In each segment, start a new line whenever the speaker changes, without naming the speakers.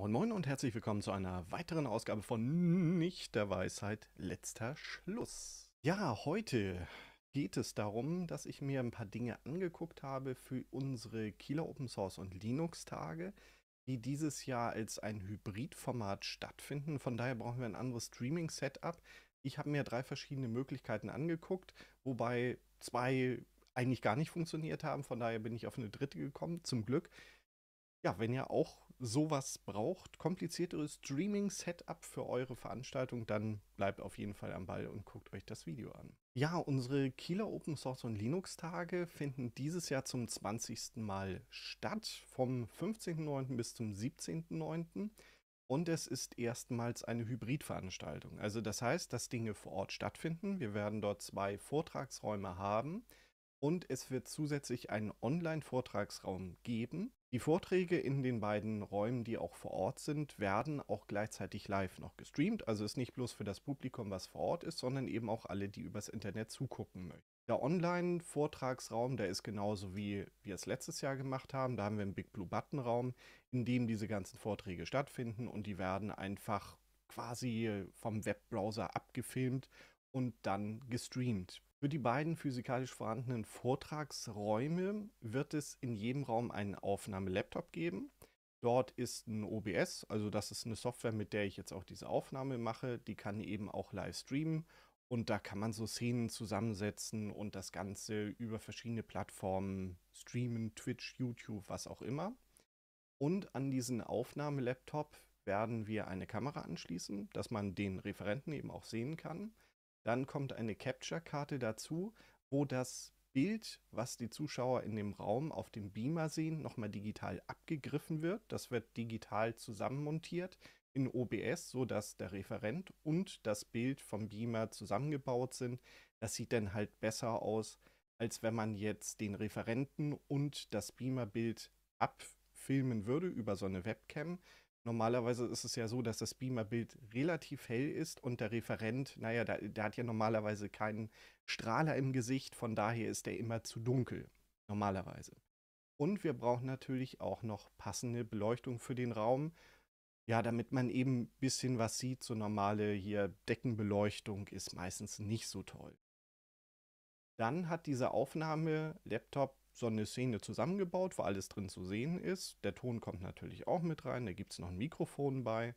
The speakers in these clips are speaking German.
Moin Moin und herzlich willkommen zu einer weiteren Ausgabe von Nicht der Weisheit letzter Schluss. Ja, heute geht es darum, dass ich mir ein paar Dinge angeguckt habe für unsere Kieler Open Source und Linux Tage, die dieses Jahr als ein Hybridformat stattfinden. Von daher brauchen wir ein anderes Streaming Setup. Ich habe mir drei verschiedene Möglichkeiten angeguckt, wobei zwei eigentlich gar nicht funktioniert haben. Von daher bin ich auf eine dritte gekommen, zum Glück. Ja, wenn ihr auch sowas braucht, komplizierteres Streaming-Setup für eure Veranstaltung, dann bleibt auf jeden Fall am Ball und guckt euch das Video an. Ja, unsere Kieler Open Source und Linux Tage finden dieses Jahr zum 20. Mal statt, vom 15.09. bis zum 17.09. Und es ist erstmals eine Hybridveranstaltung. Also das heißt, dass Dinge vor Ort stattfinden. Wir werden dort zwei Vortragsräume haben und es wird zusätzlich einen Online-Vortragsraum geben die Vorträge in den beiden Räumen, die auch vor Ort sind, werden auch gleichzeitig live noch gestreamt. Also ist nicht bloß für das Publikum, was vor Ort ist, sondern eben auch alle, die übers Internet zugucken möchten. Der Online-Vortragsraum, der ist genauso wie wir es letztes Jahr gemacht haben. Da haben wir einen Big Blue Button-Raum, in dem diese ganzen Vorträge stattfinden und die werden einfach quasi vom Webbrowser abgefilmt und dann gestreamt. Für die beiden physikalisch vorhandenen Vortragsräume wird es in jedem Raum einen Aufnahmelaptop geben. Dort ist ein OBS, also das ist eine Software, mit der ich jetzt auch diese Aufnahme mache. Die kann eben auch live streamen und da kann man so Szenen zusammensetzen und das Ganze über verschiedene Plattformen streamen, Twitch, YouTube, was auch immer. Und an diesen Aufnahmelaptop werden wir eine Kamera anschließen, dass man den Referenten eben auch sehen kann. Dann kommt eine Capture-Karte dazu, wo das Bild, was die Zuschauer in dem Raum auf dem Beamer sehen, nochmal digital abgegriffen wird. Das wird digital zusammenmontiert in OBS, sodass der Referent und das Bild vom Beamer zusammengebaut sind. Das sieht dann halt besser aus, als wenn man jetzt den Referenten und das Beamer-Bild abfilmen würde über so eine Webcam. Normalerweise ist es ja so, dass das Beamerbild relativ hell ist und der Referent, naja, der, der hat ja normalerweise keinen Strahler im Gesicht, von daher ist der immer zu dunkel. Normalerweise. Und wir brauchen natürlich auch noch passende Beleuchtung für den Raum. Ja, damit man eben ein bisschen was sieht, so normale hier Deckenbeleuchtung ist meistens nicht so toll. Dann hat dieser Aufnahme Laptop so eine Szene zusammengebaut, wo alles drin zu sehen ist. Der Ton kommt natürlich auch mit rein, da gibt es noch ein Mikrofon bei.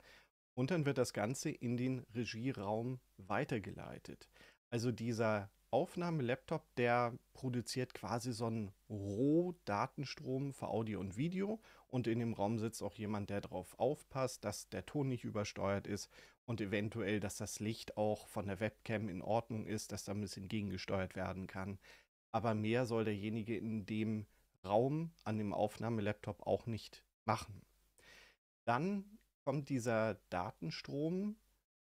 Und dann wird das Ganze in den Regieraum weitergeleitet. Also dieser Aufnahmelaptop, der produziert quasi so einen Rohdatenstrom für Audio und Video. Und in dem Raum sitzt auch jemand, der darauf aufpasst, dass der Ton nicht übersteuert ist und eventuell, dass das Licht auch von der Webcam in Ordnung ist, dass da ein bisschen gegengesteuert werden kann aber mehr soll derjenige in dem Raum an dem Aufnahmelaptop auch nicht machen. Dann kommt dieser Datenstrom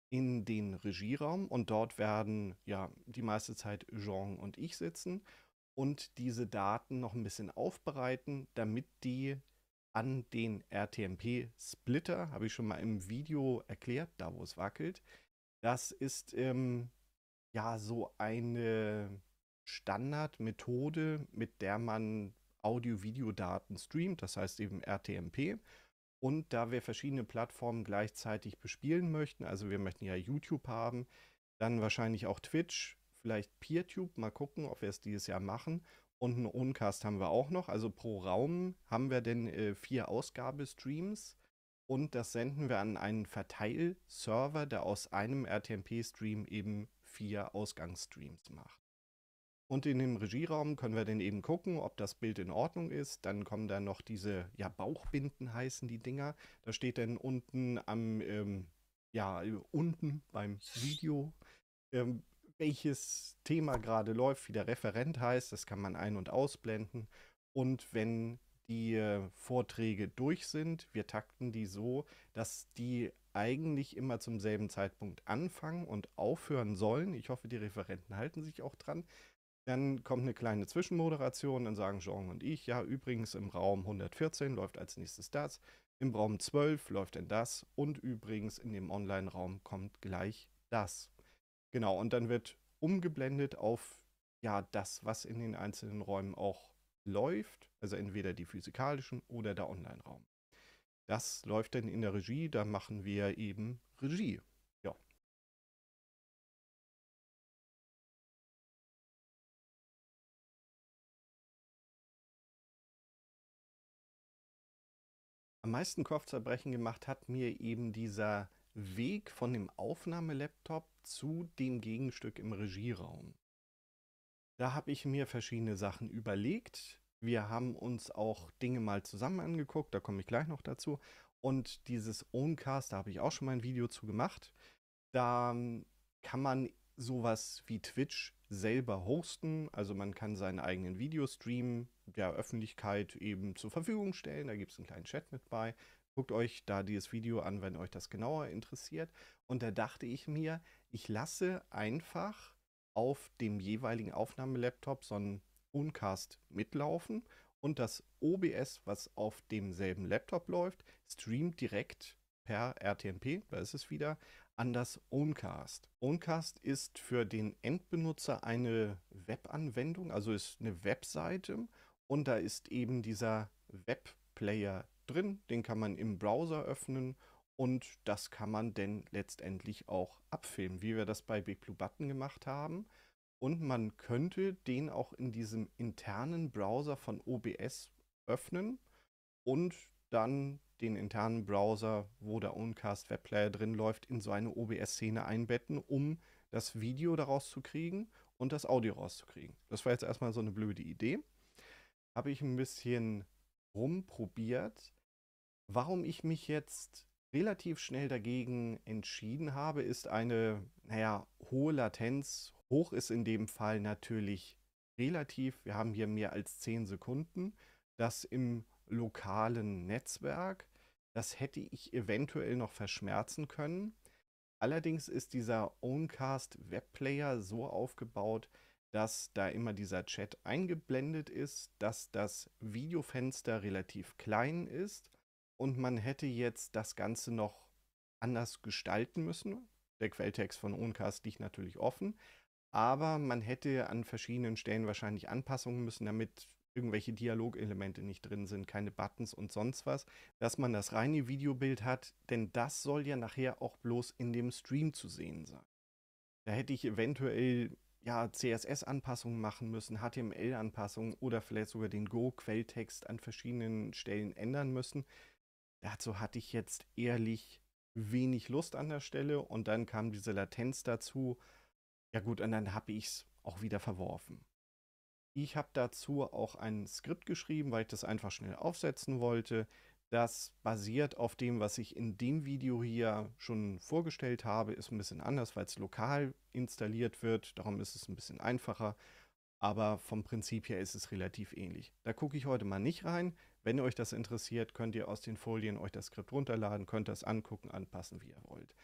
in den Regieraum und dort werden ja die meiste Zeit Jean und ich sitzen und diese Daten noch ein bisschen aufbereiten, damit die an den RTMP-Splitter, habe ich schon mal im Video erklärt, da wo es wackelt. Das ist ähm, ja so eine Standardmethode, mit der man audio video daten streamt, das heißt eben RTMP. Und da wir verschiedene Plattformen gleichzeitig bespielen möchten, also wir möchten ja YouTube haben, dann wahrscheinlich auch Twitch, vielleicht PeerTube, mal gucken, ob wir es dieses Jahr machen. Und einen Uncast haben wir auch noch. Also pro Raum haben wir denn äh, vier Ausgabestreams und das senden wir an einen Verteilserver, der aus einem RTMP-Stream eben vier Ausgangsstreams macht. Und in dem Regieraum können wir dann eben gucken, ob das Bild in Ordnung ist. Dann kommen da noch diese, ja, Bauchbinden heißen die Dinger. Da steht dann unten am, ähm, ja, unten beim Video, ähm, welches Thema gerade läuft, wie der Referent heißt. Das kann man ein- und ausblenden. Und wenn die äh, Vorträge durch sind, wir takten die so, dass die eigentlich immer zum selben Zeitpunkt anfangen und aufhören sollen. Ich hoffe, die Referenten halten sich auch dran dann kommt eine kleine Zwischenmoderation, dann sagen Jean und ich, ja, übrigens im Raum 114 läuft als nächstes das, im Raum 12 läuft denn das und übrigens in dem Online-Raum kommt gleich das. Genau, und dann wird umgeblendet auf ja das, was in den einzelnen Räumen auch läuft, also entweder die physikalischen oder der Online-Raum. Das läuft dann in der Regie, da machen wir eben Regie. am meisten Kopfzerbrechen gemacht hat mir eben dieser Weg von dem Aufnahmelaptop zu dem Gegenstück im Regieraum. Da habe ich mir verschiedene Sachen überlegt. Wir haben uns auch Dinge mal zusammen angeguckt, da komme ich gleich noch dazu. Und dieses Owncast, da habe ich auch schon mal ein Video zu gemacht. Da ähm, kann man sowas wie Twitch selber hosten. Also man kann seinen eigenen Video streamen, der Öffentlichkeit eben zur Verfügung stellen. Da gibt es einen kleinen Chat mit bei. Guckt euch da dieses Video an, wenn euch das genauer interessiert. Und da dachte ich mir, ich lasse einfach auf dem jeweiligen Aufnahmelaptop so einen Uncast mitlaufen und das OBS, was auf demselben Laptop läuft, streamt direkt per RTMP, da ist es wieder, an das Owncast. Owncast ist für den Endbenutzer eine Webanwendung, also ist eine Webseite und da ist eben dieser Webplayer drin, den kann man im Browser öffnen und das kann man dann letztendlich auch abfilmen, wie wir das bei BigBlueButton gemacht haben. Und man könnte den auch in diesem internen Browser von OBS öffnen und dann den internen Browser, wo der Uncast Webplayer drin läuft, in so eine OBS-Szene einbetten, um das Video daraus zu kriegen und das Audio rauszukriegen. Das war jetzt erstmal so eine blöde Idee habe ich ein bisschen rumprobiert. Warum ich mich jetzt relativ schnell dagegen entschieden habe, ist eine, naja, hohe Latenz. Hoch ist in dem Fall natürlich relativ. Wir haben hier mehr als 10 Sekunden. Das im lokalen Netzwerk. Das hätte ich eventuell noch verschmerzen können. Allerdings ist dieser Owncast Webplayer so aufgebaut, dass da immer dieser Chat eingeblendet ist, dass das Videofenster relativ klein ist und man hätte jetzt das Ganze noch anders gestalten müssen. Der Quelltext von Oncast liegt natürlich offen, aber man hätte an verschiedenen Stellen wahrscheinlich Anpassungen müssen, damit irgendwelche Dialogelemente nicht drin sind, keine Buttons und sonst was, dass man das reine Videobild hat, denn das soll ja nachher auch bloß in dem Stream zu sehen sein. Da hätte ich eventuell ja, CSS-Anpassungen machen müssen, HTML-Anpassungen oder vielleicht sogar den Go-Quelltext an verschiedenen Stellen ändern müssen. Dazu hatte ich jetzt ehrlich wenig Lust an der Stelle und dann kam diese Latenz dazu. Ja gut, und dann habe ich es auch wieder verworfen. Ich habe dazu auch ein Skript geschrieben, weil ich das einfach schnell aufsetzen wollte. Das basiert auf dem, was ich in dem Video hier schon vorgestellt habe, ist ein bisschen anders, weil es lokal installiert wird. Darum ist es ein bisschen einfacher. Aber vom Prinzip her ist es relativ ähnlich. Da gucke ich heute mal nicht rein. Wenn euch das interessiert, könnt ihr aus den Folien euch das Skript runterladen, könnt das angucken, anpassen, wie ihr wollt.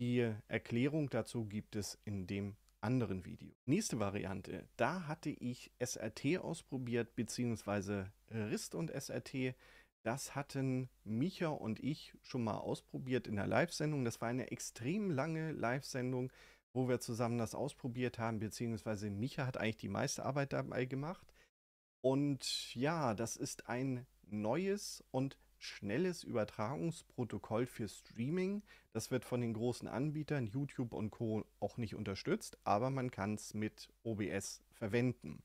Die Erklärung dazu gibt es in dem anderen Video. Nächste Variante, da hatte ich SRT ausprobiert, beziehungsweise RIST und SRT. Das hatten Micha und ich schon mal ausprobiert in der Live-Sendung. Das war eine extrem lange Live-Sendung, wo wir zusammen das ausprobiert haben, beziehungsweise Micha hat eigentlich die meiste Arbeit dabei gemacht. Und ja, das ist ein neues und schnelles Übertragungsprotokoll für Streaming. Das wird von den großen Anbietern YouTube und Co auch nicht unterstützt, aber man kann es mit OBS verwenden.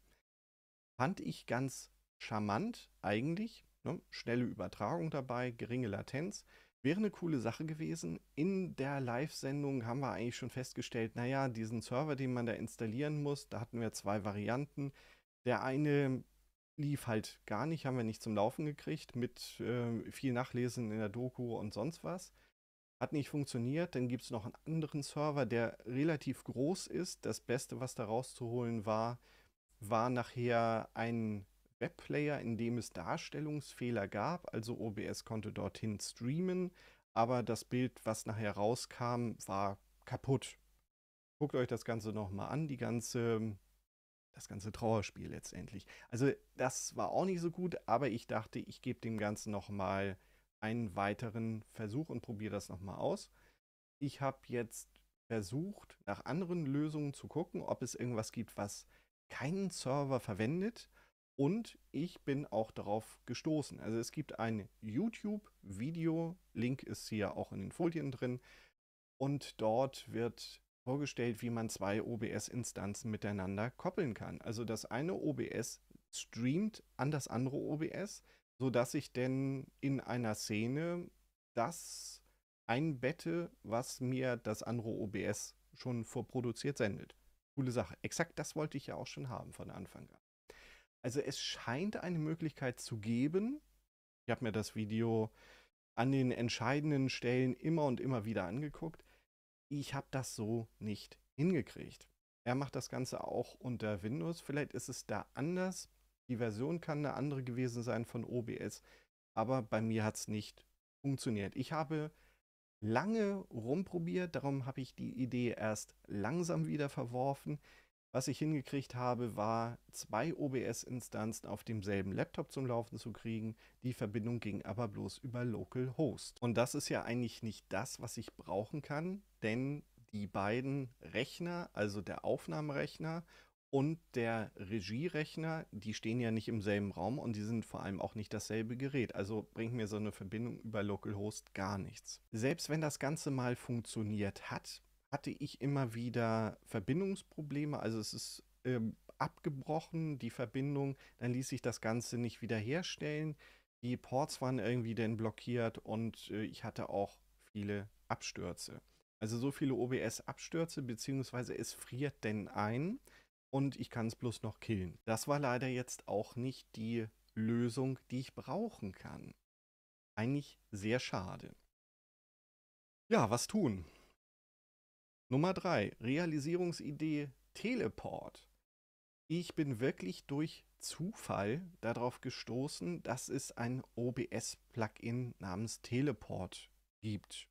Fand ich ganz charmant eigentlich. Ne? Schnelle Übertragung dabei, geringe Latenz. Wäre eine coole Sache gewesen. In der Live-Sendung haben wir eigentlich schon festgestellt, naja, diesen Server, den man da installieren muss, da hatten wir zwei Varianten. Der eine lief halt gar nicht, haben wir nicht zum Laufen gekriegt, mit äh, viel Nachlesen in der Doku und sonst was. Hat nicht funktioniert. Dann gibt es noch einen anderen Server, der relativ groß ist. Das Beste, was da rauszuholen war, war nachher ein Webplayer, in dem es Darstellungsfehler gab. Also OBS konnte dorthin streamen, aber das Bild, was nachher rauskam, war kaputt. Guckt euch das Ganze nochmal an, die ganze, das ganze Trauerspiel letztendlich. Also das war auch nicht so gut, aber ich dachte, ich gebe dem Ganzen nochmal einen weiteren Versuch und probiere das nochmal aus. Ich habe jetzt versucht, nach anderen Lösungen zu gucken, ob es irgendwas gibt, was keinen Server verwendet und ich bin auch darauf gestoßen. Also es gibt ein YouTube-Video, Link ist hier auch in den Folien drin. Und dort wird vorgestellt, wie man zwei OBS-Instanzen miteinander koppeln kann. Also das eine OBS streamt an das andere OBS, sodass ich denn in einer Szene das einbette, was mir das andere OBS schon vorproduziert sendet. Coole Sache. Exakt das wollte ich ja auch schon haben von Anfang an. Also es scheint eine Möglichkeit zu geben. Ich habe mir das Video an den entscheidenden Stellen immer und immer wieder angeguckt. Ich habe das so nicht hingekriegt. Er macht das Ganze auch unter Windows. Vielleicht ist es da anders. Die Version kann eine andere gewesen sein von OBS. Aber bei mir hat es nicht funktioniert. Ich habe lange rumprobiert, darum habe ich die Idee erst langsam wieder verworfen. Was ich hingekriegt habe, war zwei OBS-Instanzen auf demselben Laptop zum Laufen zu kriegen. Die Verbindung ging aber bloß über Localhost. Und das ist ja eigentlich nicht das, was ich brauchen kann, denn die beiden Rechner, also der Aufnahmerechner und der Regierechner, die stehen ja nicht im selben Raum und die sind vor allem auch nicht dasselbe Gerät. Also bringt mir so eine Verbindung über Localhost gar nichts. Selbst wenn das Ganze mal funktioniert hat, hatte ich immer wieder Verbindungsprobleme. Also es ist ähm, abgebrochen, die Verbindung, dann ließ sich das Ganze nicht wiederherstellen. Die Ports waren irgendwie dann blockiert und äh, ich hatte auch viele Abstürze. Also so viele OBS-Abstürze, beziehungsweise es friert denn ein und ich kann es bloß noch killen. Das war leider jetzt auch nicht die Lösung, die ich brauchen kann. Eigentlich sehr schade. Ja, was tun? Nummer drei Realisierungsidee Teleport. Ich bin wirklich durch Zufall darauf gestoßen, dass es ein OBS-Plugin namens Teleport gibt.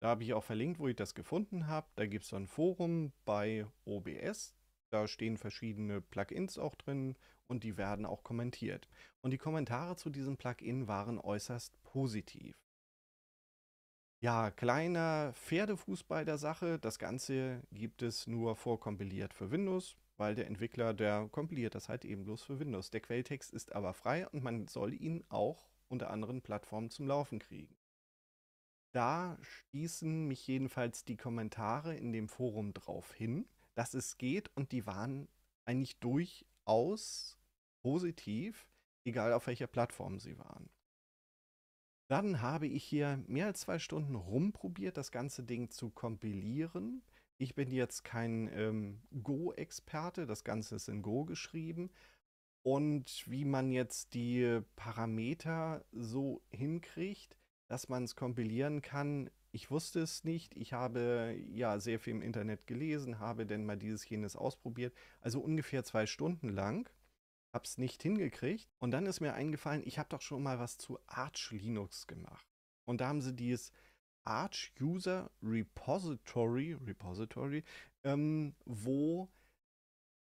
Da habe ich auch verlinkt, wo ich das gefunden habe. Da gibt es ein Forum bei OBS. Da stehen verschiedene Plugins auch drin und die werden auch kommentiert. Und die Kommentare zu diesem Plugin waren äußerst positiv. Ja, kleiner Pferdefuß bei der Sache. Das Ganze gibt es nur vorkompiliert für Windows, weil der Entwickler, der kompiliert das halt eben bloß für Windows. Der Quelltext ist aber frei und man soll ihn auch unter anderen Plattformen zum Laufen kriegen. Da stießen mich jedenfalls die Kommentare in dem Forum drauf hin, dass es geht und die waren eigentlich durchaus positiv, egal auf welcher Plattform sie waren. Dann habe ich hier mehr als zwei Stunden rumprobiert, das ganze Ding zu kompilieren. Ich bin jetzt kein ähm, Go-Experte, das Ganze ist in Go geschrieben. Und wie man jetzt die Parameter so hinkriegt, dass man es kompilieren kann, ich wusste es nicht. Ich habe ja sehr viel im Internet gelesen, habe denn mal dieses, jenes ausprobiert. Also ungefähr zwei Stunden lang hab's nicht hingekriegt. Und dann ist mir eingefallen, ich habe doch schon mal was zu Arch Linux gemacht. Und da haben sie dieses Arch User Repository, Repository, ähm, wo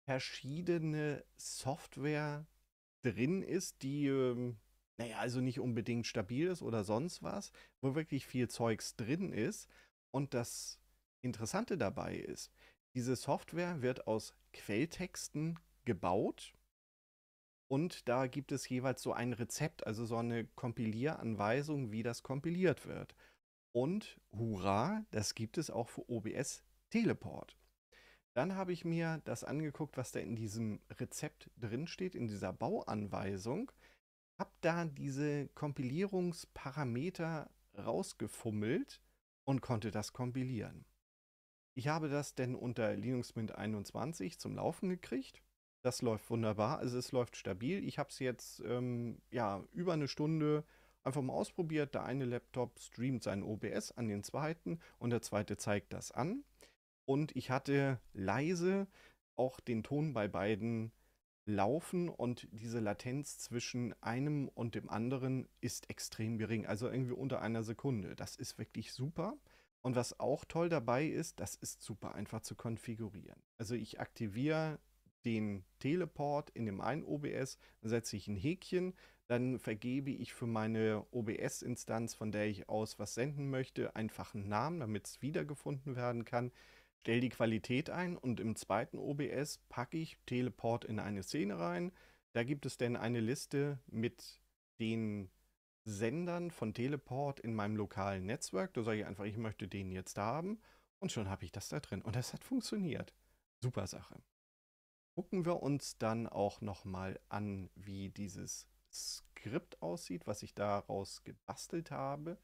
verschiedene Software drin ist, die, ähm, naja, also nicht unbedingt stabil ist oder sonst was, wo wirklich viel Zeugs drin ist. Und das Interessante dabei ist, diese Software wird aus Quelltexten gebaut und da gibt es jeweils so ein Rezept, also so eine Kompilieranweisung, wie das kompiliert wird. Und hurra, das gibt es auch für OBS Teleport. Dann habe ich mir das angeguckt, was da in diesem Rezept drin steht, in dieser Bauanweisung. Habe da diese Kompilierungsparameter rausgefummelt und konnte das kompilieren. Ich habe das denn unter Linux Mint 21 zum Laufen gekriegt das läuft wunderbar. Also es läuft stabil. Ich habe es jetzt ähm, ja über eine Stunde einfach mal ausprobiert. Der eine Laptop streamt seinen OBS an den zweiten und der zweite zeigt das an. Und ich hatte leise auch den Ton bei beiden laufen und diese Latenz zwischen einem und dem anderen ist extrem gering. Also irgendwie unter einer Sekunde. Das ist wirklich super. Und was auch toll dabei ist, das ist super einfach zu konfigurieren. Also ich aktiviere den Teleport in dem einen OBS, dann setze ich ein Häkchen, dann vergebe ich für meine OBS-Instanz, von der ich aus was senden möchte, einfach einen Namen, damit es wiedergefunden werden kann, stelle die Qualität ein und im zweiten OBS packe ich Teleport in eine Szene rein. Da gibt es dann eine Liste mit den Sendern von Teleport in meinem lokalen Netzwerk. Da sage ich einfach, ich möchte den jetzt haben und schon habe ich das da drin. Und das hat funktioniert. Super Sache gucken wir uns dann auch nochmal an, wie dieses Skript aussieht, was ich daraus gebastelt habe.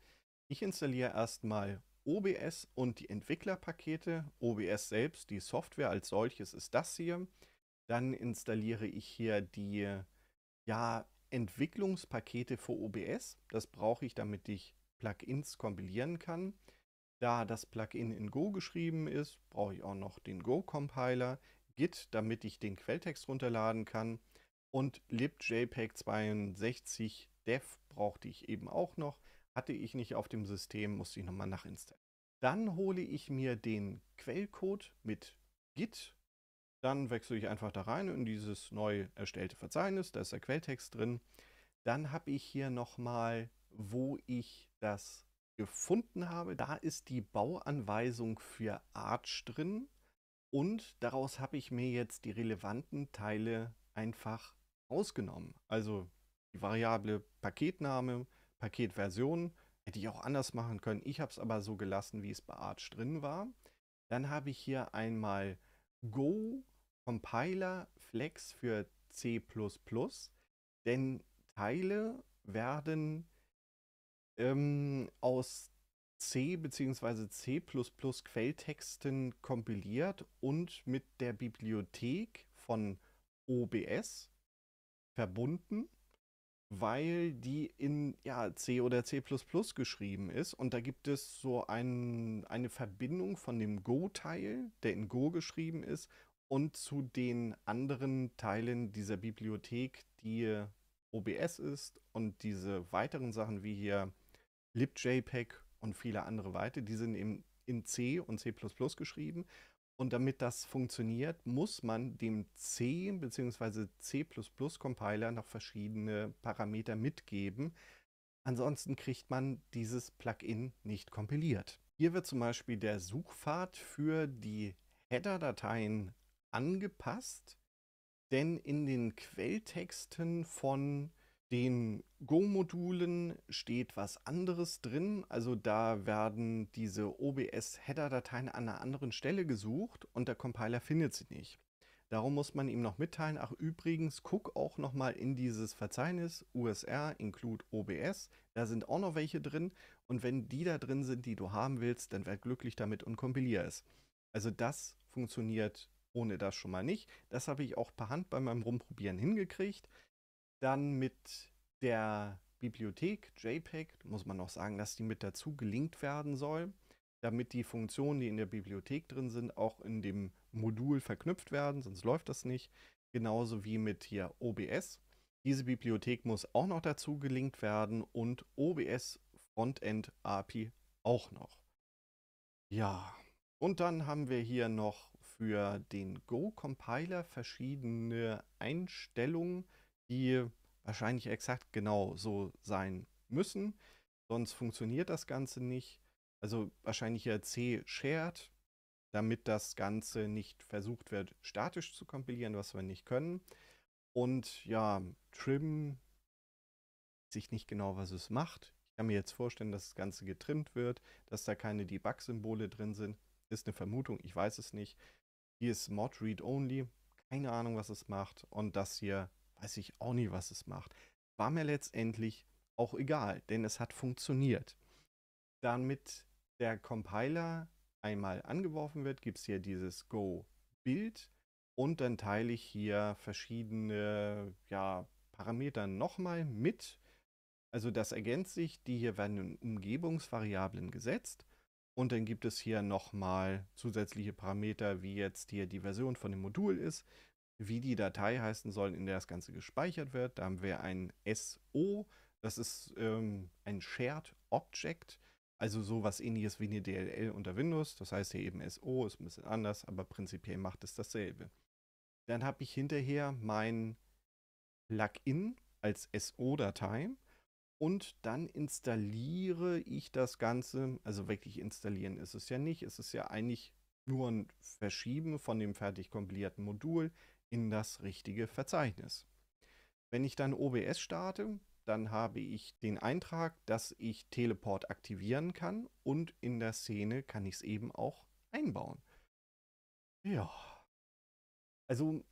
Ich installiere erstmal OBS und die Entwicklerpakete. OBS selbst, die Software als solches ist das hier. Dann installiere ich hier die ja, Entwicklungspakete für OBS. Das brauche ich, damit ich Plugins kompilieren kann. Da das Plugin in Go geschrieben ist, brauche ich auch noch den Go-Compiler. Git, damit ich den Quelltext runterladen kann. Und libjpeg62 dev brauchte ich eben auch noch. Hatte ich nicht auf dem System, musste ich nochmal nachinstallieren. Dann hole ich mir den Quellcode mit Git. Dann wechsle ich einfach da rein in dieses neu erstellte Verzeichnis. Da ist der Quelltext drin. Dann habe ich hier nochmal, wo ich das gefunden habe. Da ist die Bauanweisung für Arch drin. Und daraus habe ich mir jetzt die relevanten Teile einfach ausgenommen. Also die Variable Paketname, Paketversion hätte ich auch anders machen können. Ich habe es aber so gelassen, wie es bei Arch drin war. Dann habe ich hier einmal Go Compiler Flex für C++, denn Teile werden ähm, aus C bzw. C++ Quelltexten kompiliert und mit der Bibliothek von OBS verbunden, weil die in ja, C oder C++ geschrieben ist und da gibt es so ein, eine Verbindung von dem Go-Teil, der in Go geschrieben ist, und zu den anderen Teilen dieser Bibliothek, die OBS ist und diese weiteren Sachen wie hier libjpeg und viele andere Weite, Die sind eben in C und C geschrieben. Und damit das funktioniert, muss man dem C bzw. C-Compiler noch verschiedene Parameter mitgeben. Ansonsten kriegt man dieses Plugin nicht kompiliert. Hier wird zum Beispiel der Suchpfad für die Header-Dateien angepasst, denn in den Quelltexten von den Go-Modulen steht was anderes drin. Also da werden diese OBS-Header-Dateien an einer anderen Stelle gesucht und der Compiler findet sie nicht. Darum muss man ihm noch mitteilen, ach übrigens, guck auch nochmal in dieses Verzeichnis USR include OBS, da sind auch noch welche drin und wenn die da drin sind, die du haben willst, dann werd glücklich damit und kompiliere es. Also das funktioniert ohne das schon mal nicht. Das habe ich auch per Hand bei meinem Rumprobieren hingekriegt. Dann mit der Bibliothek JPEG muss man noch sagen, dass die mit dazu gelinkt werden soll, damit die Funktionen, die in der Bibliothek drin sind, auch in dem Modul verknüpft werden, sonst läuft das nicht. Genauso wie mit hier OBS. Diese Bibliothek muss auch noch dazu gelinkt werden und OBS Frontend API auch noch. Ja, und dann haben wir hier noch für den Go-Compiler verschiedene Einstellungen, die wahrscheinlich exakt genau so sein müssen. Sonst funktioniert das Ganze nicht. Also wahrscheinlich hier C shared, damit das Ganze nicht versucht wird, statisch zu kompilieren, was wir nicht können. Und ja, Trim, sich nicht genau, was es macht. Ich kann mir jetzt vorstellen, dass das Ganze getrimmt wird, dass da keine Debug-Symbole drin sind. Ist eine Vermutung, ich weiß es nicht. Hier ist Mod Read Only, keine Ahnung, was es macht. Und das hier weiß ich auch nie, was es macht. War mir letztendlich auch egal, denn es hat funktioniert. Damit der Compiler einmal angeworfen wird, gibt es hier dieses Go-Bild und dann teile ich hier verschiedene ja, Parameter nochmal mit. Also das ergänzt sich, die hier werden in Umgebungsvariablen gesetzt und dann gibt es hier nochmal zusätzliche Parameter, wie jetzt hier die Version von dem Modul ist wie die Datei heißen soll, in der das Ganze gespeichert wird. Da haben wir ein SO, das ist ähm, ein Shared Object, also sowas ähnliches wie eine DLL unter Windows. Das heißt hier eben SO, ist ein bisschen anders, aber prinzipiell macht es dasselbe. Dann habe ich hinterher mein Plugin als SO-Datei und dann installiere ich das Ganze. Also wirklich installieren ist es ja nicht. Es ist ja eigentlich nur ein Verschieben von dem fertig kompilierten Modul in das richtige Verzeichnis. Wenn ich dann OBS starte, dann habe ich den Eintrag, dass ich Teleport aktivieren kann und in der Szene kann ich es eben auch einbauen. Ja. Also,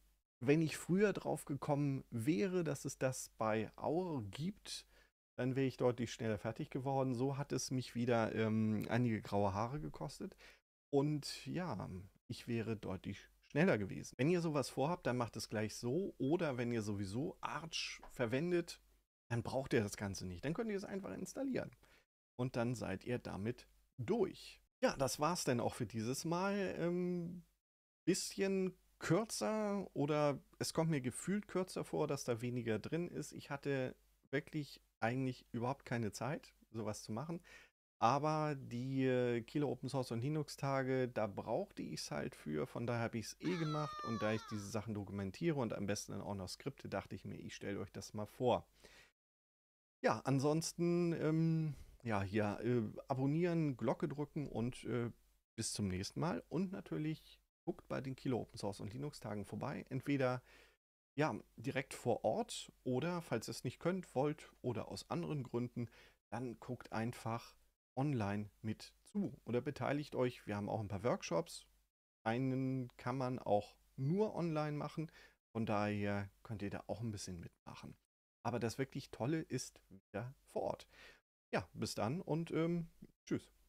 wenn ich früher drauf gekommen wäre, dass es das bei Aur gibt, dann wäre ich deutlich schneller fertig geworden. So hat es mich wieder ähm, einige graue Haare gekostet. Und ja, ich wäre deutlich schneller gewesen. Wenn ihr sowas vorhabt, dann macht es gleich so. Oder wenn ihr sowieso Arch verwendet, dann braucht ihr das Ganze nicht. Dann könnt ihr es einfach installieren. Und dann seid ihr damit durch. Ja, das war's dann auch für dieses Mal. Ähm, bisschen kürzer oder es kommt mir gefühlt kürzer vor, dass da weniger drin ist. Ich hatte wirklich eigentlich überhaupt keine Zeit, sowas zu machen. Aber die äh, Kilo Open Source und Linux Tage, da brauchte ich es halt für. Von daher habe ich es eh gemacht. Und da ich diese Sachen dokumentiere und am besten dann auch noch Skripte, dachte ich mir, ich stelle euch das mal vor. Ja, ansonsten, ähm, ja, hier äh, abonnieren, Glocke drücken und äh, bis zum nächsten Mal. Und natürlich guckt bei den Kilo Open Source und Linux Tagen vorbei. Entweder ja, direkt vor Ort oder falls ihr es nicht könnt, wollt oder aus anderen Gründen, dann guckt einfach online mit zu oder beteiligt euch. Wir haben auch ein paar Workshops. Einen kann man auch nur online machen. Von daher könnt ihr da auch ein bisschen mitmachen. Aber das wirklich Tolle ist wieder vor Ort. Ja, bis dann und ähm, tschüss.